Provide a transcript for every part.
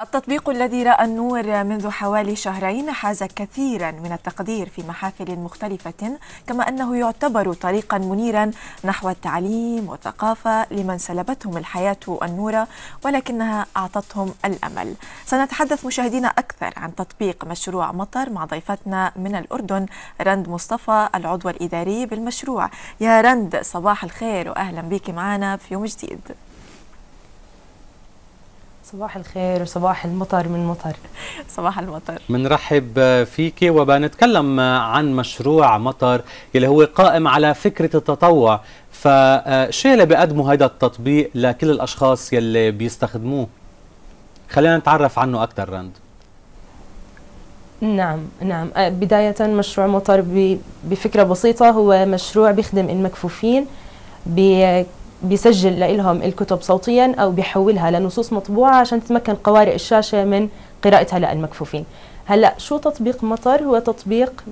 التطبيق الذي رأى النور منذ حوالي شهرين حاز كثيرا من التقدير في محافل مختلفة كما أنه يعتبر طريقا منيرا نحو التعليم والثقافة لمن سلبتهم الحياة النور ولكنها أعطتهم الأمل سنتحدث مشاهدينا أكثر عن تطبيق مشروع مطر مع ضيفتنا من الأردن رند مصطفى العضو الإداري بالمشروع يا رند صباح الخير وأهلا بك معنا في يوم جديد صباح الخير وصباح المطر من مطر صباح المطر بنرحب فيك وبنتكلم عن مشروع مطر اللي هو قائم على فكرة التطوع فشي اللي بيقدمه هذا التطبيق لكل الأشخاص يلي بيستخدموه خلينا نتعرف عنه أكثر رند نعم نعم أه، بداية مشروع مطر بفكرة بسيطة هو مشروع بيخدم المكفوفين بيسجل لهم الكتب صوتيا أو بيحولها لنصوص مطبوعة عشان تتمكن قوارئ الشاشة من قراءتها للمكفوفين هلأ شو تطبيق مطر هو تطبيق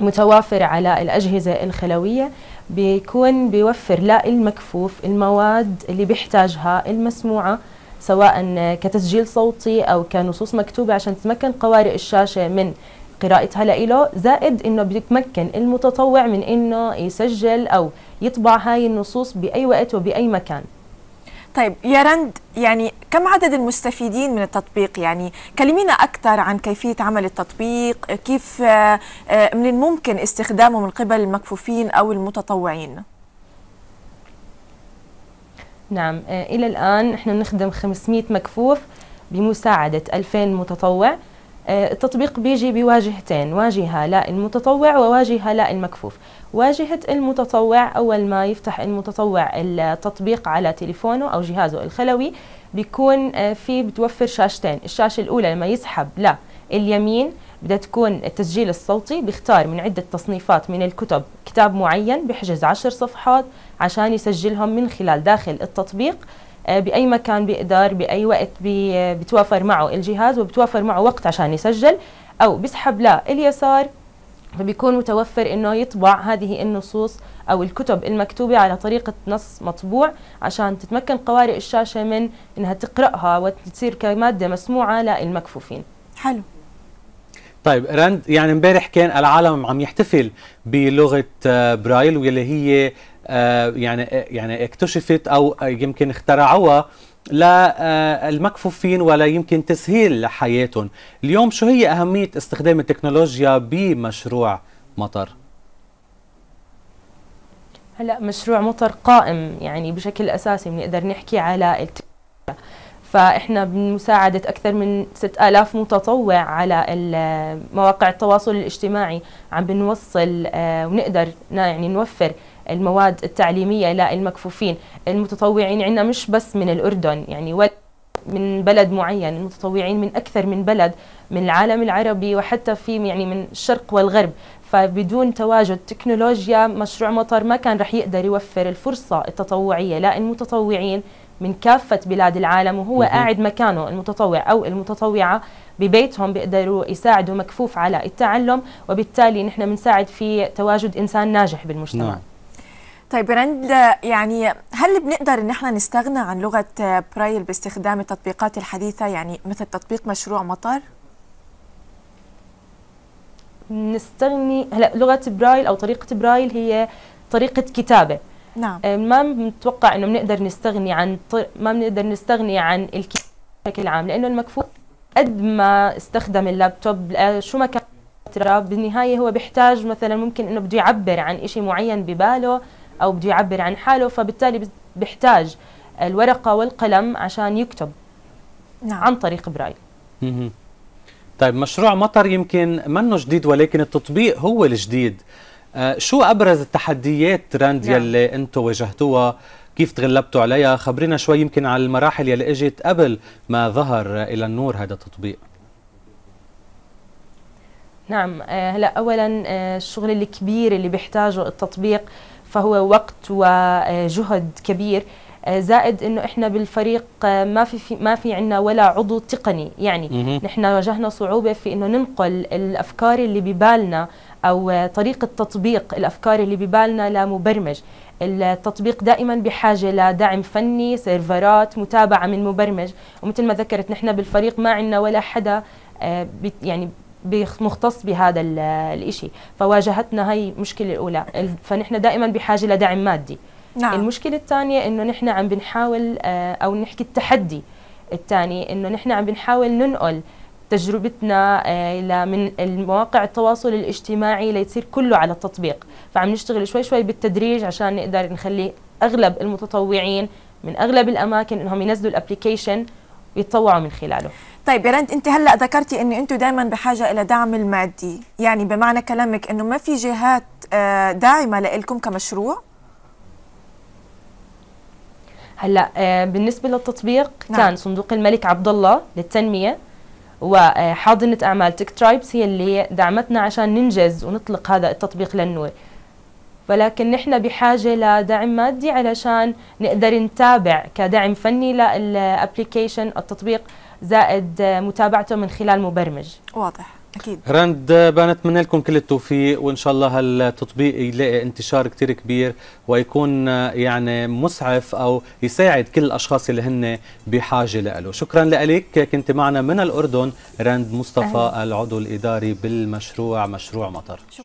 متوافر على الأجهزة الخلوية بيكون بيوفر للمكفوف المواد اللي بيحتاجها المسموعة سواء كتسجيل صوتي أو كنصوص مكتوبة عشان تتمكن قوارئ الشاشة من قراءتها لإله زائد انه بتمكن المتطوع من انه يسجل او يطبع هاي النصوص باي وقت وباي مكان طيب يا رند يعني كم عدد المستفيدين من التطبيق يعني كلمينا أكثر عن كيفية عمل التطبيق كيف آه، من الممكن استخدامه من قبل المكفوفين أو المتطوعين نعم آه، إلى الآن نحن نخدم 500 مكفوف بمساعدة 2000 متطوع آه، التطبيق بيجي بواجهتين واجهة لا المتطوع وواجهة لا المكفوف واجهة المتطوع أول ما يفتح المتطوع التطبيق على تليفونه أو جهازه الخلوي بيكون آه، في بتوفر شاشتين الشاشة الأولى لما يسحب لا اليمين بدها تكون التسجيل الصوتي بيختار من عدة تصنيفات من الكتب كتاب معين بيحجز عشر صفحات عشان يسجلهم من خلال داخل التطبيق آه، باي مكان بيقدر باي وقت آه، بتوافر معه الجهاز وبتوافر معه وقت عشان يسجل او بسحب لليسار فبيكون متوفر انه يطبع هذه النصوص او الكتب المكتوبه على طريقه نص مطبوع عشان تتمكن قوارئ الشاشه من انها تقراها وتصير كماده مسموعه للمكفوفين. حلو. طيب رند يعني امبارح كان العالم عم يحتفل بلغه آه، برايل واللي هي آه، يعني آه، يعني اكتشفت او يمكن اخترعوها للمكفوفين آه، ولا يمكن تسهيل حياتهم اليوم شو هي أهمية استخدام التكنولوجيا بمشروع مطر؟ هلا مشروع مطر قائم يعني بشكل اساسي بنقدر نحكي على التكنولوجيا فاحنا بمساعده اكثر من 6000 متطوع على مواقع التواصل الاجتماعي عم بنوصل ونقدر يعني نوفر المواد التعليمية للمكفوفين المتطوعين عندنا مش بس من الأردن يعني من بلد معين المتطوعين من أكثر من بلد من العالم العربي وحتى في يعني من الشرق والغرب فبدون تواجد تكنولوجيا مشروع مطر ما كان رح يقدر يوفر الفرصة التطوعية للمتطوعين من كافة بلاد العالم وهو قاعد مكانه المتطوع أو المتطوعة ببيتهم بيقدروا يساعدوا مكفوف على التعلم وبالتالي نحن بنساعد في تواجد إنسان ناجح بالمجتمع نعم. طيب رند يعني هل بنقدر ان احنا نستغنى عن لغه برايل باستخدام التطبيقات الحديثه يعني مثل تطبيق مشروع مطر؟ نستغني هلا لغه برايل او طريقه برايل هي طريقه كتابه نعم آه، ما بنتوقع انه بنقدر نستغني عن طر... ما بنقدر نستغني عن الكتابه بشكل عام لانه المكفوف قد ما استخدم اللابتوب شو ما كان بالنهايه هو بيحتاج مثلا ممكن انه بده يعبر عن شيء معين بباله أو بده يعبر عن حاله فبالتالي بيحتاج الورقة والقلم عشان يكتب نعم. عن طريق برايل طيب مشروع مطر يمكن منه جديد ولكن التطبيق هو الجديد آه شو أبرز التحديات راند نعم. يلي أنتم واجهتوها كيف تغلبتوا عليها خبرينا شوي يمكن على المراحل يلي اجت قبل ما ظهر إلى النور هذا التطبيق نعم آه، هلا اولا آه، الشغل الكبير اللي بيحتاجه التطبيق فهو وقت وجهد كبير آه، زائد انه احنا بالفريق ما في, في ما في عندنا ولا عضو تقني يعني نحن واجهنا صعوبه في انه ننقل الافكار اللي ببالنا او طريقه تطبيق الافكار اللي ببالنا لمبرمج التطبيق دائما بحاجه لدعم فني سيرفرات متابعه من مبرمج ومثل ما ذكرت نحن بالفريق ما عندنا ولا حدا يعني مختص بهذا الإشي فواجهتنا هي المشكلة الأولى فنحن دائما بحاجة لدعم مادي نعم. المشكلة الثانية إنه نحن عم بنحاول آه، أو نحكي التحدي الثاني إنه نحن عم بنحاول ننقل تجربتنا آه، من المواقع التواصل الاجتماعي ليصير كله على التطبيق فعم نشتغل شوي شوي بالتدريج عشان نقدر نخلي أغلب المتطوعين من أغلب الأماكن إنهم ينزلوا الابلكيشن ويتطوعوا من خلاله طيب يا رند انت هلا ذكرتي انه انتم دائما بحاجه الى دعم المادي يعني بمعنى كلامك انه ما في جهات آه، داعمه لكم كمشروع هلا آه، بالنسبه للتطبيق نعم. كان صندوق الملك عبد الله للتنميه وحاضنه آه، اعمال تيك ترايبس هي اللي دعمتنا عشان ننجز ونطلق هذا التطبيق للنور ولكن نحن بحاجه لدعم مادي علشان نقدر نتابع كدعم فني للابلكيشن التطبيق زائد متابعته من خلال مبرمج واضح اكيد رند بنتمنى لكم كل التوفيق وان شاء الله هالتطبيق يلاقي انتشار كثير كبير ويكون يعني مسعف او يساعد كل الاشخاص اللي هن بحاجه له شكرا لك كنت معنا من الاردن رند مصطفى أهل. العضو الاداري بالمشروع مشروع مطر